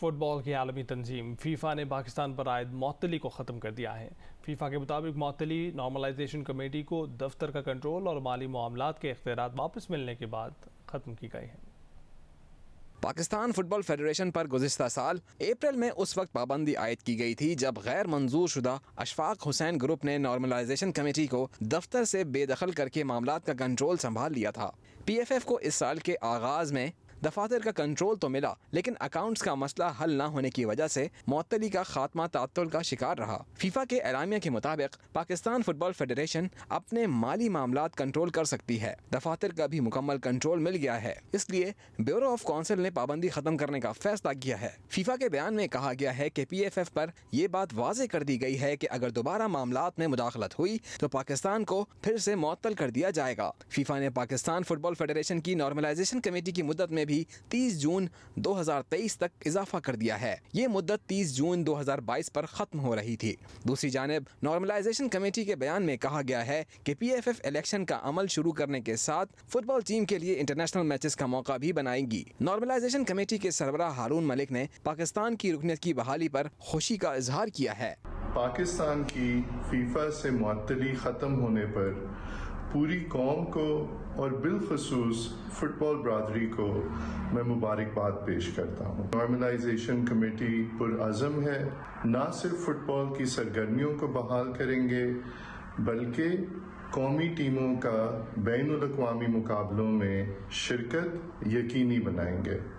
football की आलमी तंजीम FIFA ने पाकिस्तान पर आयद मअतली को ख़त्म कर दिया है फीफा के मुताबिक मअतली नॉर्मलाइजेशन कमेटी को दफ्तर का कंट्रोल और माली मामला के अख्तियार वापस मिलने के बाद ख़त्म की गई है पाकिस्तान फुटबॉल फेडरेशन पर गुजशत साल अप्रैल में उस वक्त पाबंदी आयद की गई थी जब गैर मंजूर शुदा अशफाक हुसैन ग्रुप ने नॉर्मलाइजेशन कमेटी को दफ्तर से बेदखल करके मामला का कंट्रोल संभाल लिया था पी एफ एफ को इस साल के आगाज में दफातर का कंट्रोल तो मिला लेकिन अकाउंट्स का मसला हल न होने की वजह से मअतली का खात्मा तातुल का शिकार रहा फीफा के एलामिया के मुताबिक पाकिस्तान फुटबॉल फेडरेशन अपने माली मामला कंट्रोल कर सकती है दफातर का भी मुकम्मल कंट्रोल मिल गया है इसलिए ब्यूरो ऑफ काउंसिल ने पाबंदी खत्म करने का फैसला किया है फीफा के बयान में कहा गया है की पी एफ एफ पर यह बात वाजे कर दी गई है की अगर दोबारा मामला में मुदाखलत हुई तो पाकिस्तान को फिर से मअतल कर दिया जाएगा फीफा ने पाकिस्तान फुटबॉल फेडरेशन की नॉर्मलाइजेशन कमेटी की मुद्दत में भी 30 जून 2023 तक इजाफा कर दिया है ये मुद्दत 30 जून 2022 पर ख़त्म हो रही थी दूसरी जानब नॉर्मलाइजेशन कमेटी के बयान में कहा गया है कि पीएफएफ इलेक्शन का अमल शुरू करने के साथ फुटबॉल टीम के लिए इंटरनेशनल मैचेस का मौका भी बनाएगी नॉर्मलाइजेशन कमेटी के सरबरा हारून मलिक ने पाकिस्तान की रुकनीत की बहाली पर खुशी का इजहार किया है पाकिस्तान की फीफा से मअतली ख़त्म होने पर पूरी कौम को और बिलखसूस फुटबॉल बरदरी को मैं मुबारकबाद पेश करता हूँ नॉर्मलाइजेशन कमेटी पुरज़म है ना सिर्फ फुटबॉल की सरगर्मियों को बहाल करेंगे बल्कि कौमी टीमों का बैन अवी मुकाबलों में शिरकत यकीनी बनाएंगे